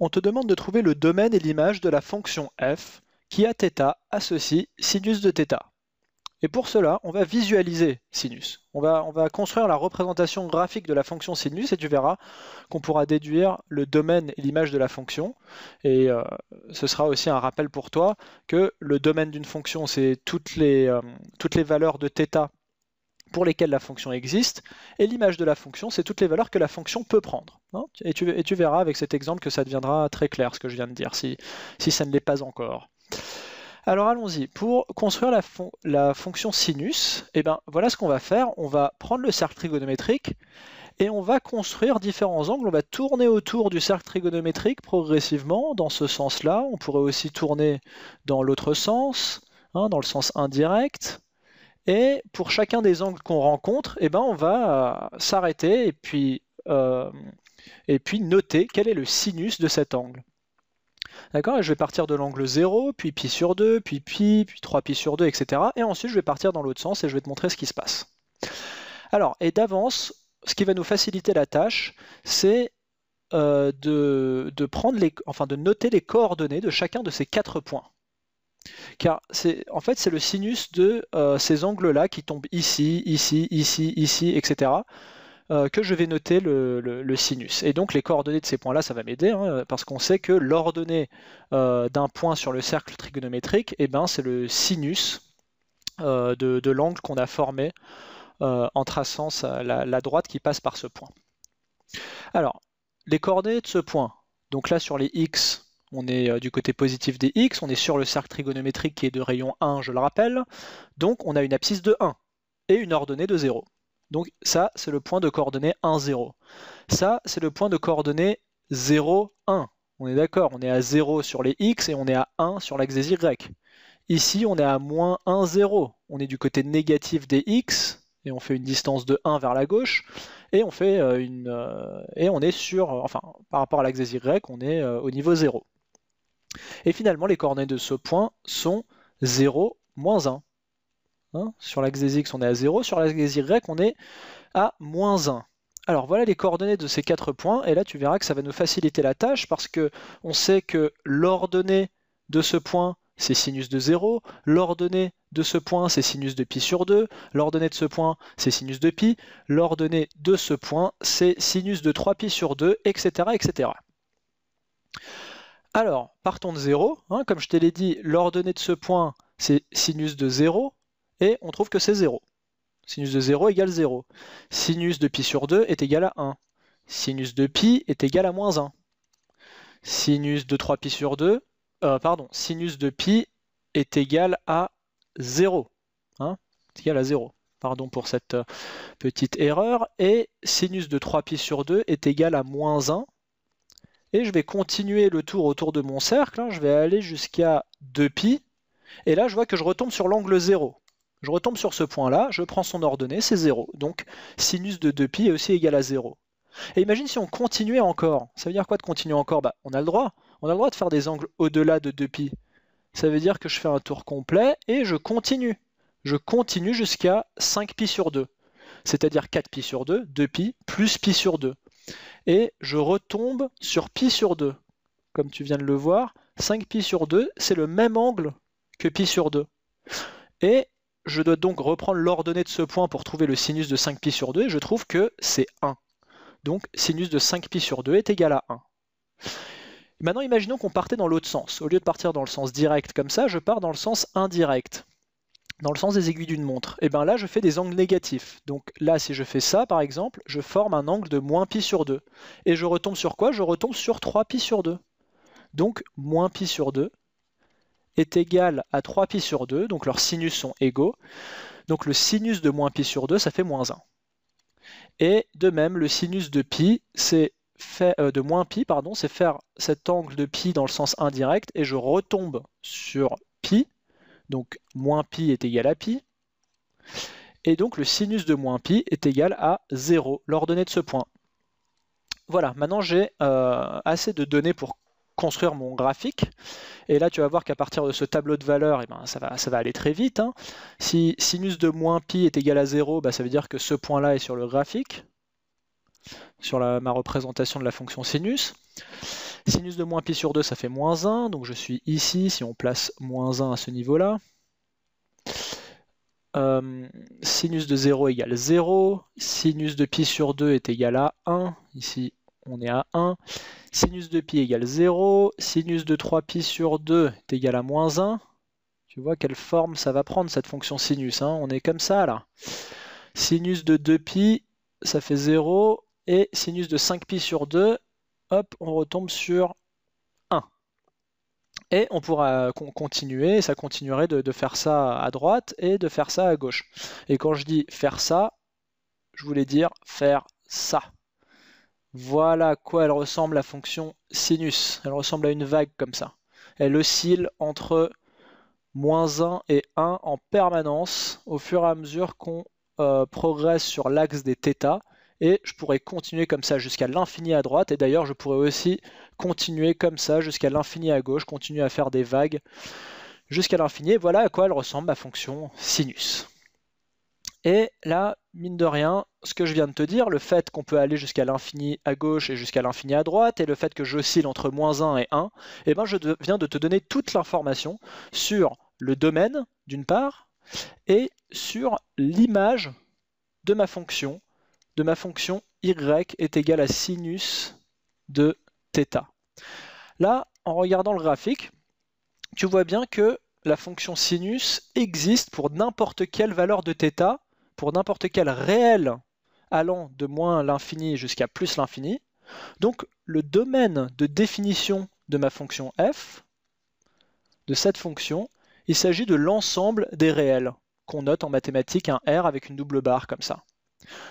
on te demande de trouver le domaine et l'image de la fonction f qui à θ associe sinus de θ. Et pour cela, on va visualiser sinus. On va, construire la représentation graphique de la fonction sinus et tu verras qu'on pourra déduire le domaine et l'image de la fonction. Et euh, ce sera aussi un rappel pour toi que le domaine d'une fonction, c'est toutes, les, euh, toutes les valeurs de θ pour lesquelles la fonction existe, et l'image de la fonction, c'est toutes les valeurs que la fonction peut prendre. Hein et, tu, verras avec cet exemple que ça deviendra très clair ce que je viens de dire, si, ça ne l'est pas encore. Alors allons-y, pour construire la, fonction sinus, eh ben, voilà ce qu'on va faire, on va prendre le cercle trigonométrique, et on va construire différents angles, on va tourner autour du cercle trigonométrique progressivement dans ce sens-là, on pourrait aussi tourner dans l'autre sens, hein, dans le sens indirect, et pour chacun des angles qu'on rencontre, eh ben, on va euh, s'arrêter et puis, euh, et puis noter quel est le sinus de cet angle. D'accord Je vais partir de l'angle 0, puis pi sur 2, puis pi, puis 3 pi sur 2, etc. Et ensuite, je vais partir dans l'autre sens et je vais te montrer ce qui se passe. Alors, et d'avance, ce qui va nous faciliter la tâche, c'est euh, de, de, enfin, de noter les coordonnées de chacun de ces quatre points. Car c'est, en fait, c'est le sinus de euh, ces angles-là qui tombent ici, ici, ici, ici, etc. Euh, que je vais noter le, sinus. Et donc les coordonnées de ces points-là, ça va m'aider, hein, parce qu'on sait que l'ordonnée euh, d'un point sur le cercle trigonométrique, eh ben, c'est le sinus de, l'angle qu'on a formé en traçant la droite qui passe par ce point. Alors, les coordonnées de ce point, donc là sur les x, on est euh, du côté positif des x, on est sur le cercle trigonométrique qui est de rayon 1, je le rappelle. Donc on a une abscisse de 1 et une ordonnée de 0. Donc ça, c'est le point de coordonnée 1, 0. Ça, c'est le point de coordonnée 0, 1. On est d'accord, on est à 0 sur les x et on est à 1 sur l'axe des y. Ici, on est à moins 1, 0. On est du côté négatif des x et on fait une distance de 1 vers la gauche et on fait euh, une euh, et on est sur enfin par rapport à l'axe des y, on est au niveau 0. Et finalement, les coordonnées de ce point sont 0, moins 1. Hein, sur l'axe des X, on est à 0. Sur l'axe des Y, on est à moins 1. Alors voilà les coordonnées de ces quatre points, et là tu verras que ça va nous faciliter la tâche parce que on sait que l'ordonnée de ce point c'est sinus de 0, l'ordonnée de ce point c'est sinus de pi sur 2, l'ordonnée de ce point c'est sinus de pi, l'ordonnée de ce point c'est sinus de 3pi sur 2, etc. etc. Alors, partons de 0. Hein, comme je te l'ai dit, l'ordonnée de ce point, c'est sinus de 0, et on trouve que c'est 0. Sinus de 0 égale 0. Sinus de pi sur 2 est égal à 1. Sinus de pi est égal à moins 1. Sinus de 3 pi sur 2, euh, pardon, sinus de pi est égal à 0. Hein, égal à 0. Pardon pour cette euh, petite erreur. Et sinus de 3 pi sur 2 est égal à moins 1 je vais continuer le tour autour de mon cercle. Hein. Je vais aller jusqu'à 2π. Et là, je vois que je retombe sur l'angle 0. Je retombe sur ce point-là, je prends son ordonnée, c'est 0. Donc sinus de 2π est aussi égal à 0. Et imagine si on continuait encore. Ça veut dire quoi de continuer encore bah, On a le droit. On a le droit de faire des angles au-delà de 2π. Ça veut dire que je fais un tour complet et je continue. Je continue jusqu'à 5π sur 2. C'est-à-dire 4π sur 2, 2π plus π sur 2 et je retombe sur pi sur 2. Comme tu viens de le voir, 5 pi sur 2, c'est le même angle que pi sur 2. Et je dois donc reprendre l'ordonnée de ce point pour trouver le sinus de 5 pi sur 2, et je trouve que c'est 1. Donc sinus de 5 pi sur 2 est égal à 1. Maintenant, imaginons qu'on partait dans l'autre sens. Au lieu de partir dans le sens direct comme ça, je pars dans le sens indirect dans le sens des aiguilles d'une montre, et eh bien là je fais des angles négatifs. Donc là si je fais ça par exemple, je forme un angle de moins pi sur 2. Et je retombe sur quoi Je retombe sur 3 pi sur 2. Donc moins pi sur 2 est égal à 3 pi sur 2, donc leurs sinus sont égaux. Donc le sinus de moins pi sur 2 ça fait moins 1. Et de même le sinus de pi c'est euh, de moins pi, pardon, c'est faire cet angle de pi dans le sens indirect et je retombe sur pi donc moins pi est égal à pi. Et donc le sinus de moins pi est égal à 0, l'ordonnée de ce point. Voilà, maintenant j'ai euh, assez de données pour construire mon graphique. Et là, tu vas voir qu'à partir de ce tableau de valeurs, eh ben, ça, va, ça va aller très vite. Hein. Si sinus de moins pi est égal à 0, bah, ça veut dire que ce point-là est sur le graphique, sur ma représentation de la fonction sinus. Sinus de moins pi sur 2, ça fait moins 1. Donc je suis ici, si on place moins 1 à ce niveau-là. Euh, sinus de 0 égale 0. Sinus de pi sur 2 est égal à 1. Ici, on est à 1. Sinus de pi égale 0. Sinus de 3pi sur 2 est égal à moins 1. Tu vois quelle forme ça va prendre cette fonction sinus. Hein on est comme ça là. Sinus de 2pi, ça fait 0. Et sinus de 5pi sur 2, hop, on retombe sur 1. Et on pourra continuer, ça continuerait de, faire ça à droite et de faire ça à gauche. Et quand je dis faire ça, je voulais dire faire ça. Voilà à quoi elle ressemble la fonction sinus. Elle ressemble à une vague comme ça. Elle oscille entre moins 1 et 1 en permanence au fur et à mesure qu'on euh, progresse sur l'axe des θ et je pourrais continuer comme ça jusqu'à l'infini à droite et d'ailleurs je pourrais aussi continuer comme ça jusqu'à l'infini à gauche, continuer à faire des vagues jusqu'à l'infini. Voilà à quoi elle ressemble ma fonction sinus. Et là, mine de rien, ce que je viens de te dire, le fait qu'on peut aller jusqu'à l'infini à gauche et jusqu'à l'infini à droite, et le fait que j'oscille entre moins 1 et 1, et eh ben je viens de te donner toute l'information sur le domaine, d'une part, et sur l'image de ma fonction de ma fonction y est égal à sinus de θ. Là, en regardant le graphique, tu vois bien que la fonction sinus existe pour n'importe quelle valeur de θ, pour n'importe quel réel allant de moins l'infini jusqu'à plus l'infini. Donc le domaine de définition de ma fonction f, de cette fonction, il s'agit de l'ensemble des réels, qu'on note en mathématiques un R avec une double barre comme ça.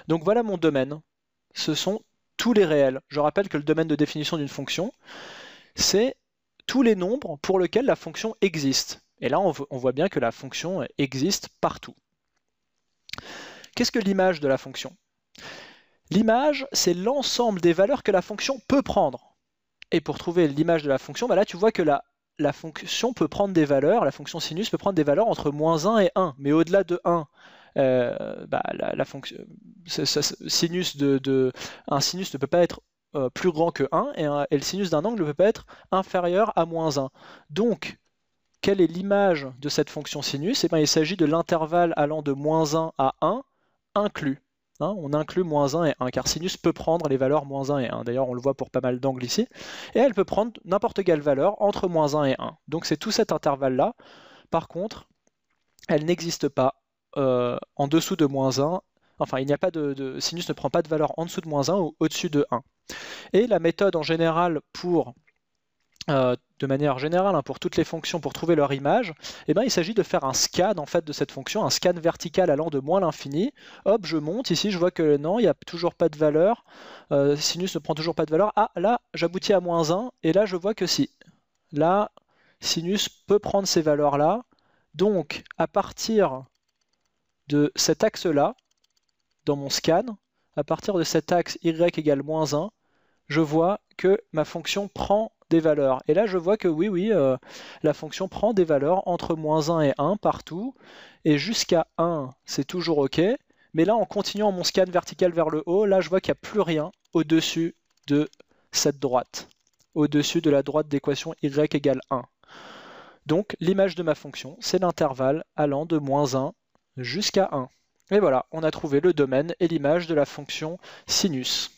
Donc voilà mon domaine. Ce sont tous les réels. Je rappelle que le domaine de définition d'une fonction, c'est tous les nombres pour lesquels la fonction existe. Et là, on, voit bien que la fonction existe partout. Qu'est-ce que l'image de la fonction L'image, c'est l'ensemble des valeurs que la fonction peut prendre. Et pour trouver l'image de la fonction, bah là tu vois que la, la fonction peut prendre des valeurs, la fonction sinus peut prendre des valeurs entre moins 1 et 1, mais au-delà de 1. Euh, bah, la, fonction sinus de, un sinus ne peut pas être euh, plus grand que 1 et, le sinus d'un angle ne peut pas être inférieur à moins 1. Donc, quelle est l'image de cette fonction sinus et eh ben, Il s'agit de l'intervalle allant de moins 1 à 1 inclus. Hein. on inclut moins 1 et 1, car sinus peut prendre les valeurs moins 1 et 1. D'ailleurs, on le voit pour pas mal d'angles ici. Et elle peut prendre n'importe quelle valeur entre moins 1 et 1. Donc c'est tout cet intervalle-là. Par contre, elle n'existe pas euh, en dessous de moins 1. Enfin, il n'y a pas de, sinus ne prend pas de valeur en dessous de moins 1 ou au-dessus de 1. Et la méthode en général pour euh, de manière générale hein, pour toutes les fonctions pour trouver leur image, eh bien il s'agit de faire un scan en fait de cette fonction, un scan vertical allant de moins l'infini. Hop, je monte, ici je vois que non, il n'y a toujours pas de valeur, euh, sinus ne prend toujours pas de valeur. Ah, là, j'aboutis à moins 1, et là je vois que si. Là, sinus peut prendre ces valeurs-là. Donc, à partir de cet axe-là, dans mon scan, à partir de cet axe y égale moins 1, je vois que ma fonction prend des valeurs. Et là, je vois que oui, oui, euh, la fonction prend des valeurs entre moins 1 et 1 partout. Et jusqu'à 1, c'est toujours OK. Mais là, en continuant mon scan vertical vers le haut, là, je vois qu'il n'y a plus rien au-dessus de cette droite, au-dessus de la droite d'équation y égale 1. Donc, l'image de ma fonction, c'est l'intervalle allant de moins 1 jusqu'à 1. Et voilà, on a trouvé le domaine et l'image de la fonction sinus.